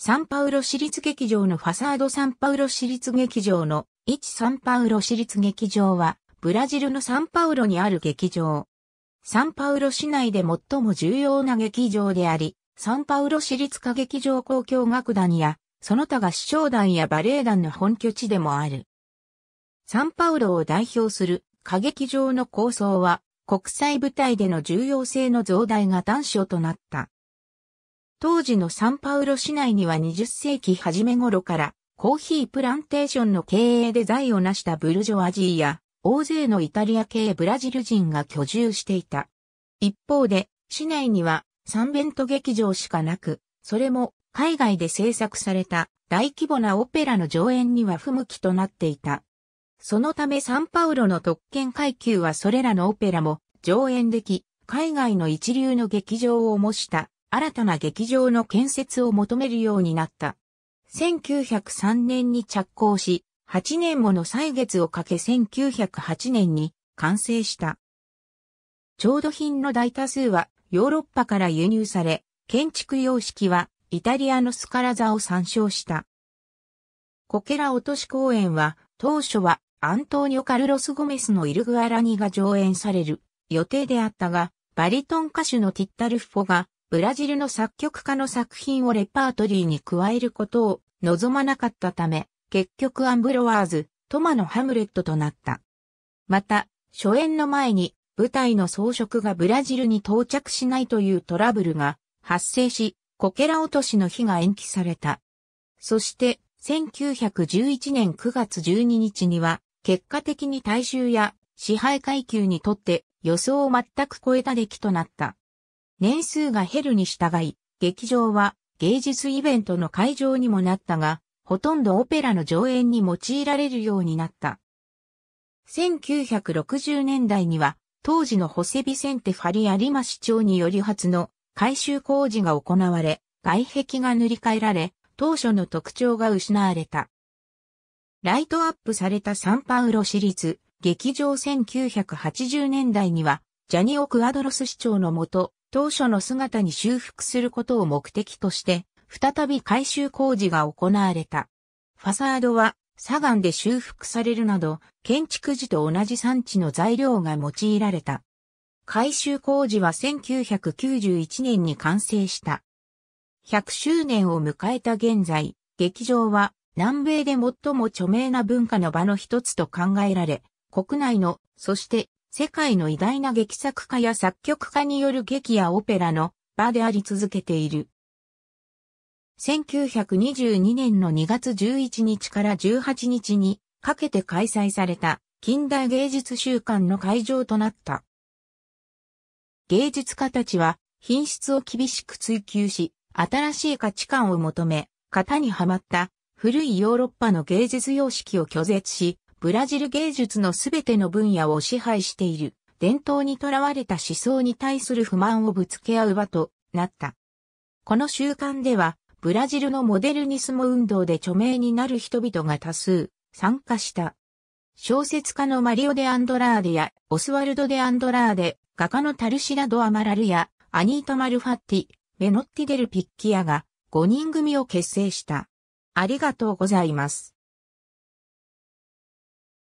サンパウロ市立劇場のファサードサンパウロ市立劇場の一サンパウロ市立劇場はブラジルのサンパウロにある劇場。サンパウロ市内で最も重要な劇場であり、サンパウロ市立歌劇場公共楽団や、その他合唱団やバレエ団の本拠地でもある。サンパウロを代表する歌劇場の構想は、国際舞台での重要性の増大が端緒となった。当時のサンパウロ市内には20世紀初め頃からコーヒープランテーションの経営で財を成したブルジョアジーや大勢のイタリア系ブラジル人が居住していた。一方で市内にはサンベント劇場しかなく、それも海外で制作された大規模なオペラの上演には不向きとなっていた。そのためサンパウロの特権階級はそれらのオペラも上演でき、海外の一流の劇場を模した新たな劇場の建設を求めるようになった。1903年に着工し、8年もの歳月をかけ1908年に完成した。調度品の大多数はヨーロッパから輸入され、建築様式はイタリアのスカラ座を参照した。コケラ落とし公演は当初はアントーニオ・カルロス・ゴメスのイルグアラニが上演される予定であったが、バリトン歌手のティッタルフォがブラジルの作曲家の作品をレパートリーに加えることを望まなかったため、結局アンブロワーズ、トマのハムレットとなった。また、初演の前に舞台の装飾がブラジルに到着しないというトラブルが発生し、こけら落としの日が延期された。そして、1911年9月12日には、結果的に大衆や支配階級にとって予想を全く超えた出来となった。年数が減るに従い、劇場は芸術イベントの会場にもなったが、ほとんどオペラの上演に用いられるようになった。1960年代には、当時のホセビセンテ・ファリア・リマ市長により初の改修工事が行われ、外壁が塗り替えられ、当初の特徴が失われた。ライトアップされたサンパウロ市立劇場1980年代には、ジャニオ・クアドロス市長のもと、当初の姿に修復することを目的として、再び改修工事が行われた。ファサードは、砂岩で修復されるなど、建築時と同じ産地の材料が用いられた。改修工事は1991年に完成した。100周年を迎えた現在、劇場は南米で最も著名な文化の場の一つと考えられ、国内の、そして世界の偉大な劇作家や作曲家による劇やオペラの場であり続けている。1922年の2月11日から18日にかけて開催された近代芸術週間の会場となった。芸術家たちは品質を厳しく追求し、新しい価値観を求め、型にはまった古いヨーロッパの芸術様式を拒絶し、ブラジル芸術のすべての分野を支配している伝統にとらわれた思想に対する不満をぶつけ合う場となった。この習慣では、ブラジルのモデルニスモ運動で著名になる人々が多数参加した。小説家のマリオ・デ・アンドラーデやオスワルド・デ・アンドラーデ、画家のタルシラド・アマラルやアニータ・マルファッティ、ベノッティ・デル・ピッキアが5人組を結成した。ありがとうございます。